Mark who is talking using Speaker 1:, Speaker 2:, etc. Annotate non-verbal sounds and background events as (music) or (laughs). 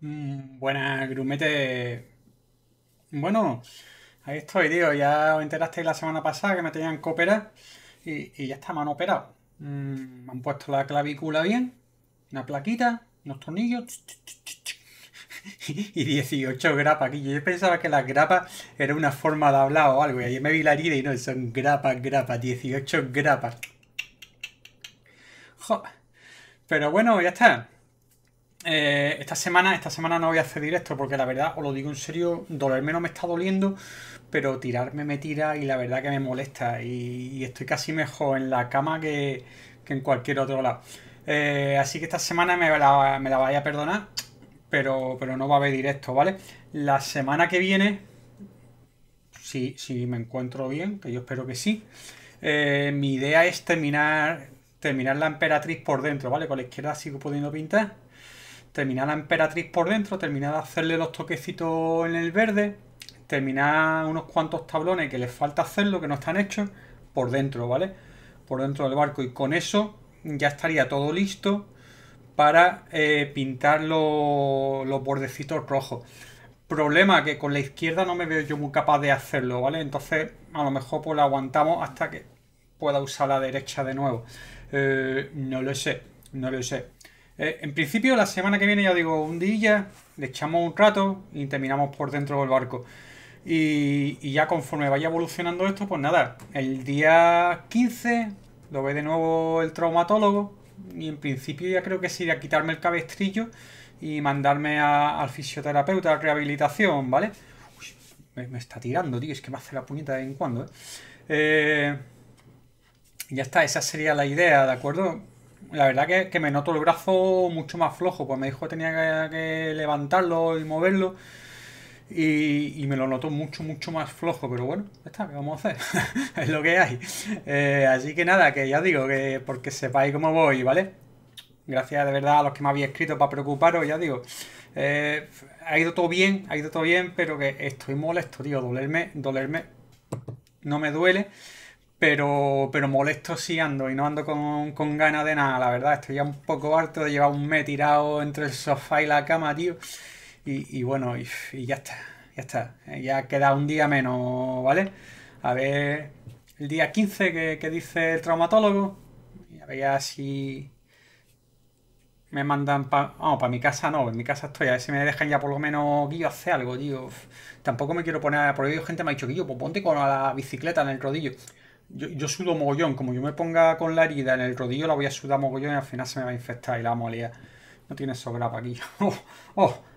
Speaker 1: Mm, buena, Grumete. Bueno, ahí estoy, tío. Ya os enteraste la semana pasada que me tenían que y, y ya está, me han operado. Mm, me han puesto la clavícula bien, una plaquita, unos tornillos (laughs) y 18 grapas aquí. Yo pensaba que las grapas era una forma de hablar o algo. Y ayer me vi la herida y no, son grapas, grapas, 18 grapas. Pero bueno, ya está. Eh, esta semana, esta semana no voy a hacer directo porque la verdad, os lo digo en serio, dolerme no me está doliendo, pero tirarme me tira y la verdad que me molesta. Y, estoy casi mejor en la cama que, en cualquier otro lado. Eh, así que esta semana me la, me la vais a perdonar, pero, pero no va a haber directo, ¿vale? La semana que viene, si, si me encuentro bien, que yo espero que sí, eh, mi idea es terminar, terminar la emperatriz por dentro, ¿vale? Con la izquierda sigo pudiendo pintar terminar la emperatriz por dentro, terminar de hacerle los toquecitos en el verde, terminar unos cuantos tablones que les falta hacerlo, que no están hechos, por dentro, ¿vale? Por dentro del barco. Y con eso ya estaría todo listo para eh, pintar los, bordecitos rojos. Problema que con la izquierda no me veo yo muy capaz de hacerlo, ¿vale? Entonces a lo mejor pues lo aguantamos hasta que pueda usar la derecha de nuevo. Eh, no lo sé, no lo sé. Eh, en principio, la semana que viene, ya digo, un día, le echamos un rato y terminamos por dentro del barco. Y, ya conforme vaya evolucionando esto, pues nada, el día 15 lo ve de nuevo el traumatólogo y en principio ya creo que sería quitarme el cabestrillo y mandarme al fisioterapeuta, a rehabilitación, ¿vale? me, está tirando, tío, es que me hace la puñeta de vez en cuando, eh, eh ya está, esa sería la idea, ¿de acuerdo? la verdad que, que, me noto el brazo mucho más flojo, pues me dijo que tenía que, levantarlo y moverlo. Y, me lo noto mucho, mucho más flojo, pero bueno, está, ¿qué vamos a hacer? (laughs) es lo que hay. Eh, así que nada, que ya digo, que porque sepáis cómo voy, ¿vale? Gracias de verdad a los que me habéis escrito para preocuparos, ya digo. Eh, ha ido todo bien, ha ido todo bien, pero que estoy molesto, tío. Dolerme, dolerme no me duele pero, pero molesto si ando y no ando con, con ganas de nada, la verdad. Estoy ya un poco harto de llevar un mes tirado entre el sofá y la cama, tío. Y, bueno, y, ya está, ya está. Eh, ya queda un día menos, ¿vale? A ver, el día 15 que, dice el traumatólogo. Y a ver si me mandan para... Oh, para mi casa no, en mi casa estoy. A ver si me dejan ya por lo menos, Guillo, hacer algo, tío. Tampoco me quiero poner a prohibir. Gente me ha dicho, Guillo, pues ponte con la bicicleta en el rodillo. Yo, yo, sudo mogollón. Como yo me ponga con la herida en el rodillo, la voy a sudar mogollón y al final se me va a infectar y la molea. No tiene sobra para aquí. (laughs) oh. oh.